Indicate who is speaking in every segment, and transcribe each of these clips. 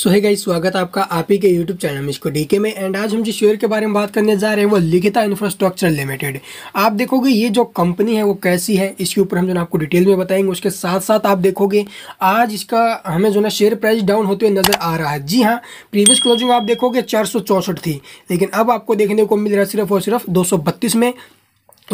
Speaker 1: सो है गाइस स्वागत है आपका आप ही के यूट्यूब चैनल में इसको डीके में एंड आज हम जिस शेयर के बारे में बात करने जा रहे हैं वो लिखिता इंफ्रास्ट्रक्चर लिमिटेड आप देखोगे ये जो कंपनी है वो कैसी है इसके ऊपर हम जो ना आपको डिटेल में बताएंगे उसके साथ साथ आप देखोगे आज इसका हमें जो ना शेयर प्राइस डाउन होते हुए नजर आ रहा है जी हाँ प्रीवियस क्लोजिंग आप देखोगे चार थी लेकिन अब आपको देखने को मिल रहा है सिर्फ और सिर्फ दो में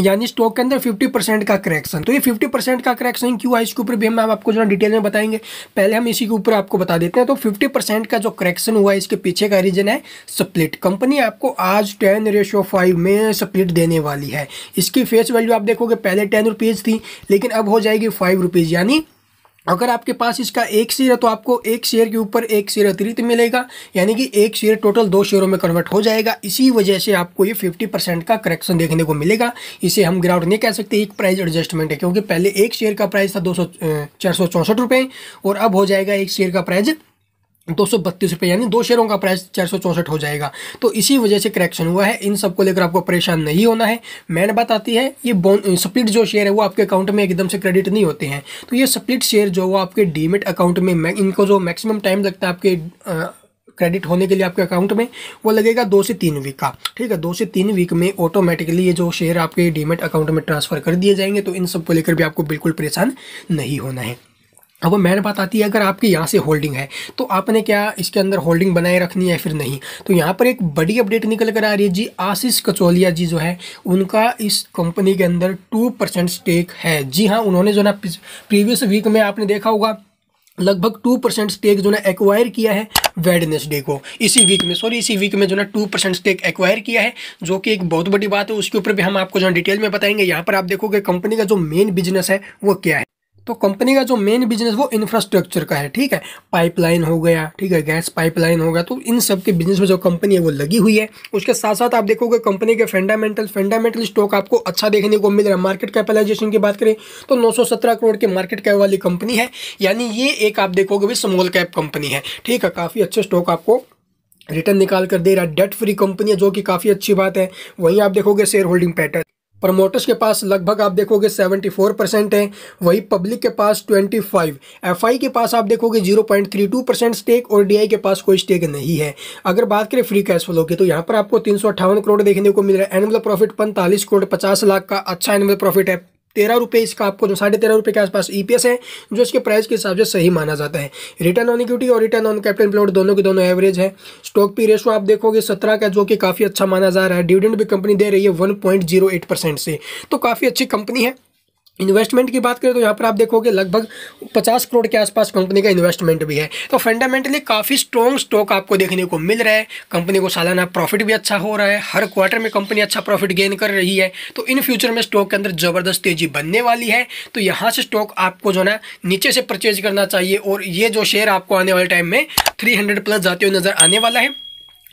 Speaker 1: यानी स्टॉक के अंदर 50 परसेंट का करेक्शन तो ये 50 परसेंट का करेक्शन क्यों है इसके ऊपर भी हम आपको जो है डिटेल में बताएंगे पहले हम इसी के ऊपर आपको बता देते हैं तो 50 परसेंट का जो करेक्शन हुआ है इसके पीछे का रीजन है स्प्लिट कंपनी आपको आज टेन रेशो फाइव में स्प्लिट देने वाली है इसकी फेस वैल्यू आप देखोगे पहले टेन रुपीज़ थी लेकिन अब हो जाएगी फाइव रुपीज़ यानी अगर आपके पास इसका एक शेयर है तो आपको एक शेयर के ऊपर एक शेयर अतिरिक्त मिलेगा यानी कि एक शेयर टोटल दो शेयरों में कन्वर्ट हो जाएगा इसी वजह से आपको ये 50 परसेंट का करेक्शन देखने को मिलेगा इसे हम गिरावट नहीं कह सकते एक प्राइस एडजस्टमेंट है क्योंकि पहले एक शेयर का प्राइस था दो सौ और अब हो जाएगा एक शेयर का प्राइज़ दो सौ बत्तीस रुपये यानी दो शेयरों का प्राइस चार सौ चौंसठ हो जाएगा तो इसी वजह से करेक्शन हुआ है इन सबको लेकर आपको परेशान नहीं होना है मैंने आती है ये बोन स्प्लिट जो शेयर है वो आपके अकाउंट में एकदम से क्रेडिट नहीं होते हैं तो ये स्प्लिट शेयर जो वो आपके डीमिट अकाउंट में इनको जो मैक्सिमम टाइम लगता है आपके आ, क्रेडिट होने के लिए आपके अकाउंट में वो लगेगा दो से तीन वीक का ठीक है दो से तीन वीक में ऑटोमेटिकली ये जो शेयर आपके डीमेट अकाउंट में ट्रांसफर कर दिए जाएंगे तो इन सबको लेकर भी आपको बिल्कुल परेशान नहीं होना है अब मैन बात आती है अगर आपके यहाँ से होल्डिंग है तो आपने क्या इसके अंदर होल्डिंग बनाए रखनी है फिर नहीं तो यहाँ पर एक बड़ी अपडेट निकल कर आ रही है जी आशीष कचौलिया जी जो है उनका इस कंपनी के अंदर टू परसेंट स्टेक है जी हाँ उन्होंने जो ना प्रीवियस वीक में आपने देखा होगा लगभग टू परसेंट स्टेक जो ना एक्वायर किया है वेडनेसडे को इसी वीक में सॉरी इसी वीक में जो ना टू परसेंट स्टेक एक्वायर किया है जो कि एक बहुत बड़ी बात है उसके ऊपर भी हम आपको जो डिटेल में बताएंगे यहाँ पर आप देखोगे कंपनी का जो मेन बिजनेस है वो क्या है तो कंपनी का जो मेन बिजनेस वो इंफ्रास्ट्रक्चर का है ठीक है पाइपलाइन हो गया ठीक है गैस पाइपलाइन हो गया तो इन सब के बिजनेस में जो कंपनी है वो लगी हुई है उसके साथ साथ आप देखोगे कंपनी के फंडामेंटल फंडामेंटल स्टॉक आपको अच्छा देखने को मिल रहा है मार्केट कैपिटलाइजेशन की बात करें तो नौ करोड़ के मार्केट कैप वाली कंपनी है यानी ये एक आप देखोगे भी स्मॉल कैप कंपनी है ठीक है काफ़ी अच्छे स्टॉक आपको रिटर्न निकाल कर दे रहा है डेट फ्री कंपनी है जो कि काफ़ी अच्छी बात है वहीं आप देखोगे शेयर होल्डिंग पैटर्न प्रमोटर्स के पास लगभग आप देखोगे 74 परसेंट है वही पब्लिक के पास 25 एफआई के पास आप देखोगे 0.32 परसेंट स्टेक और डीआई के पास कोई स्टेक नहीं है अगर बात करें फ्री कैश फ्लो की तो यहाँ पर आपको तीन करोड़ देखने को मिल रहा है एनुअल प्रॉफिट पैंतालीस करोड़ पचास लाख का अच्छा एनुअल प्रॉफिट है तेरह रुपये इसका आपको जो साढ़े तेरह रुपये के आसपास ईपीएस e है जो इसके प्राइस के हिसाब से सही माना जाता है रिटर्न ऑन इक्विटी और रिटर्न ऑन कैपिटल प्लॉट दोनों के दोनों एवरेज है स्टॉक पी रेशो आप देखोगे सत्रह का जो कि काफ़ी अच्छा माना जा रहा है डिविडेंड भी कंपनी दे रही है वन से तो काफ़ी अच्छी कंपनी है इन्वेस्टमेंट की बात करें तो यहाँ पर आप देखोगे लगभग 50 करोड़ के आसपास कंपनी का इन्वेस्टमेंट भी है तो फंडामेंटली काफ़ी स्ट्रॉन्ग स्टॉक आपको देखने को मिल रहा है कंपनी को सालाना प्रॉफिट भी अच्छा हो रहा है हर क्वार्टर में कंपनी अच्छा प्रॉफिट गेन कर रही है तो इन फ्यूचर में स्टॉक के अंदर ज़बरदस्त तेज़ी बनने वाली है तो यहाँ से स्टॉक आपको जो ना नीचे से परचेज करना चाहिए और ये जो शेयर आपको आने वाले टाइम में थ्री प्लस जाते हुए नज़र आने वाला है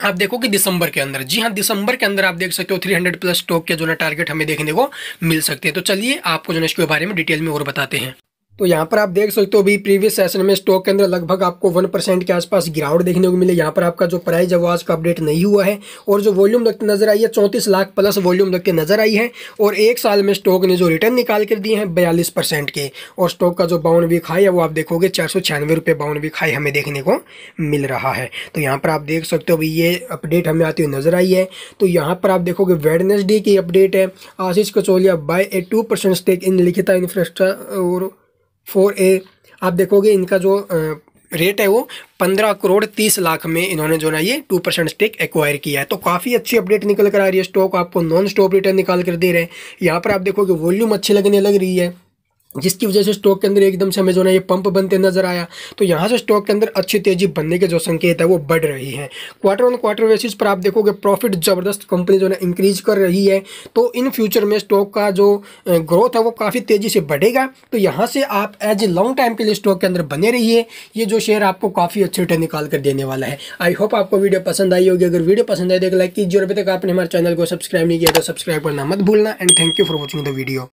Speaker 1: आप देखो कि दिसंबर के अंदर जी हाँ दिसंबर के अंदर आप देख सकते हो 300 प्लस स्टॉक के जो ना टारगेट हमें देखने को मिल सकते हैं तो चलिए आपको जो है इसके बारे में डिटेल में और बताते हैं तो यहाँ पर आप देख सकते हो अभी प्रीवियस सेशन में स्टॉक के अंदर लगभग आपको वन परसेंट के आसपास गिरावट देखने को मिले यहाँ पर आपका जो प्राइस है वो आज का अपडेट नहीं हुआ है और जो वॉल्यूम लगते नजर आई है चौंतीस लाख प्लस वॉल्यूम लगते नजर आई है और एक साल में स्टॉक ने जो रिटर्न निकाल कर दिए हैं बयालीस परसेंट के और स्टॉक का जो बाउंड वीक हाई है वो आप देखोगे चार सौ छियानवे रुपये बाउंड वीक हाई हमें देखने को मिल रहा है तो यहाँ पर आप देख सकते हो अभी ये अपडेट हमें आती हुई नजर आई है तो यहाँ पर आप देखोगे वेडनेसडे की अपडेट है Ashish Kacholia buy a two percent stake in Likhitha infrastructure और फोर ए आप देखोगे इनका जो रेट है वो पंद्रह करोड़ तीस लाख में इन्होंने जो ना ये टू परसेंट स्टेक एक्वायर किया है तो काफ़ी अच्छी अपडेट निकल कर आ रही है स्टॉक आपको नॉन स्टॉप रिटर्न निकाल कर दे रहे हैं यहाँ पर आप देखोगे वॉल्यूम अच्छी लगने लग रही है जिसकी वजह से स्टॉक के अंदर एकदम से हमें जो है ये पंप बनते नजर आया तो यहाँ से स्टॉक के अंदर अच्छी तेजी बनने के जो संकेत है वो बढ़ रही है क्वार्टर ऑन क्वार्टर बेसिस पर आप देखोगे प्रॉफिट जबरदस्त कंपनी जो है इंक्रीज कर रही है तो इन फ्यूचर में स्टॉक का जो ग्रोथ है वो काफ़ी तेज़ी से बढ़ेगा तो यहाँ से आप एज ए लॉन्ग टाइम के लिए स्टॉक के अंदर बने रही ये जो शेयर आपको काफ़ी अच्छे रिटर्न निकाल कर देने वाला है आई होप आपको वीडियो पसंद आई होगी अगर वीडियो पसंद आए तो लाइक कीजिए और अभी तक आपने हमारे चैनल को सब्सक्राइब नहीं किया तो सब्सक्राइब करना मत भूलना and thank you for watching the video